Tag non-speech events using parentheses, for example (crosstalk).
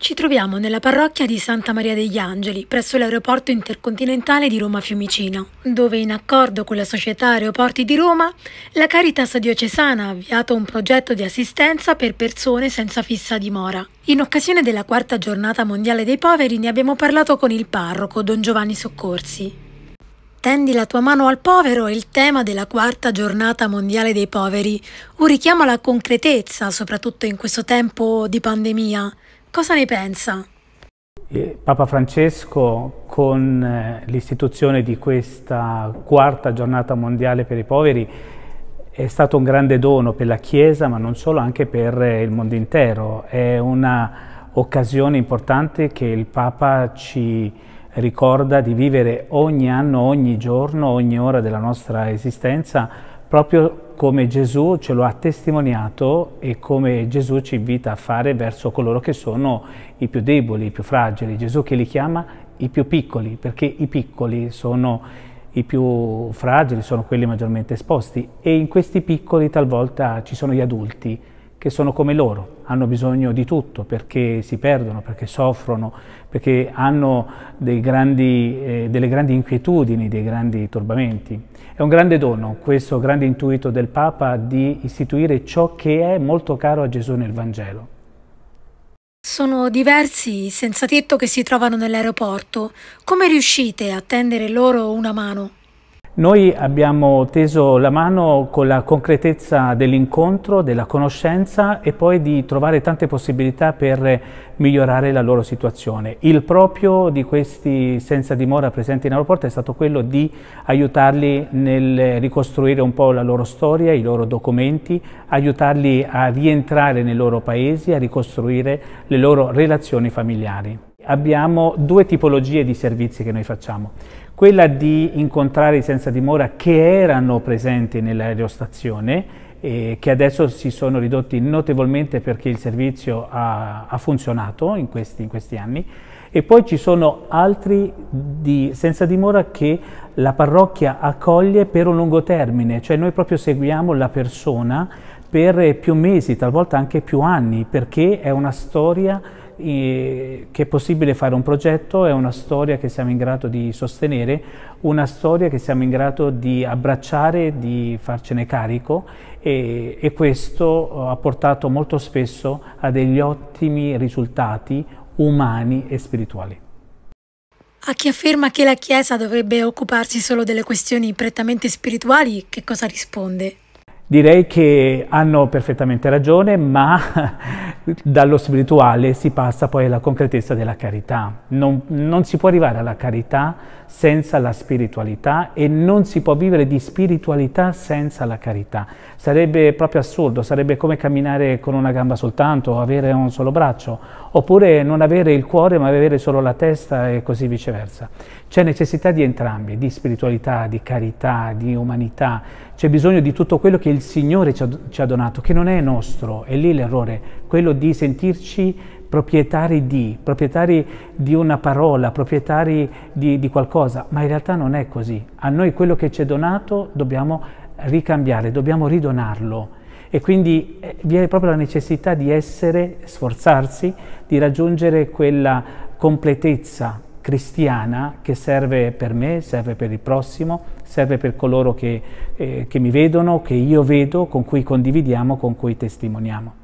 Ci troviamo nella parrocchia di Santa Maria degli Angeli, presso l'aeroporto intercontinentale di Roma Fiumicino, dove in accordo con la società Aeroporti di Roma, la Caritas diocesana ha avviato un progetto di assistenza per persone senza fissa dimora. In occasione della quarta giornata mondiale dei poveri ne abbiamo parlato con il parroco Don Giovanni Soccorsi. Tendi la tua mano al povero è il tema della quarta giornata mondiale dei poveri, un richiamo alla concretezza, soprattutto in questo tempo di pandemia. Cosa ne pensa? Eh, Papa Francesco con eh, l'istituzione di questa quarta giornata mondiale per i poveri è stato un grande dono per la Chiesa, ma non solo, anche per eh, il mondo intero. È un'occasione importante che il Papa ci ricorda di vivere ogni anno, ogni giorno, ogni ora della nostra esistenza proprio come Gesù ce lo ha testimoniato e come Gesù ci invita a fare verso coloro che sono i più deboli, i più fragili. Gesù che li chiama i più piccoli, perché i piccoli sono i più fragili, sono quelli maggiormente esposti e in questi piccoli talvolta ci sono gli adulti che sono come loro, hanno bisogno di tutto perché si perdono, perché soffrono, perché hanno grandi, eh, delle grandi inquietudini, dei grandi turbamenti. È un grande dono questo grande intuito del Papa di istituire ciò che è molto caro a Gesù nel Vangelo. Sono diversi i senza tetto che si trovano nell'aeroporto. Come riuscite a tendere loro una mano? Noi abbiamo teso la mano con la concretezza dell'incontro, della conoscenza e poi di trovare tante possibilità per migliorare la loro situazione. Il proprio di questi senza dimora presenti in aeroporto è stato quello di aiutarli nel ricostruire un po' la loro storia, i loro documenti, aiutarli a rientrare nei loro paesi, a ricostruire le loro relazioni familiari abbiamo due tipologie di servizi che noi facciamo. Quella di incontrare i senza dimora che erano presenti nell'aerostazione eh, che adesso si sono ridotti notevolmente perché il servizio ha, ha funzionato in questi, in questi, anni e poi ci sono altri di, senza dimora che la parrocchia accoglie per un lungo termine, cioè noi proprio seguiamo la persona per più mesi, talvolta anche più anni, perché è una storia che è possibile fare un progetto, è una storia che siamo in grado di sostenere, una storia che siamo in grado di abbracciare, di farcene carico e, e questo eh, ha portato molto spesso a degli ottimi risultati umani e spirituali. A chi afferma che la Chiesa dovrebbe occuparsi solo delle questioni prettamente spirituali, che cosa risponde? Direi che hanno perfettamente ragione, ma (laughs) dallo spirituale si passa poi alla concretezza della carità. Non, non, si può arrivare alla carità senza la spiritualità e non si può vivere di spiritualità senza la carità. Sarebbe proprio assurdo, sarebbe come camminare con una gamba soltanto o avere un solo braccio, oppure non avere il cuore ma avere solo la testa e così viceversa. C'è necessità di entrambi, di spiritualità, di carità, di umanità, c'è bisogno di tutto quello che il Signore ci ha, ci ha donato, che non è nostro, E lì l'errore, quello di sentirci proprietari di, proprietari di una parola, proprietari di, di qualcosa, ma in realtà non è così. A noi quello che ci è donato dobbiamo ricambiare, dobbiamo ridonarlo e quindi eh, vi è proprio la necessità di essere, sforzarsi, di raggiungere quella completezza cristiana che serve per me, serve per il prossimo, serve per coloro che, eh, che mi vedono, che io vedo, con cui condividiamo, con cui testimoniamo.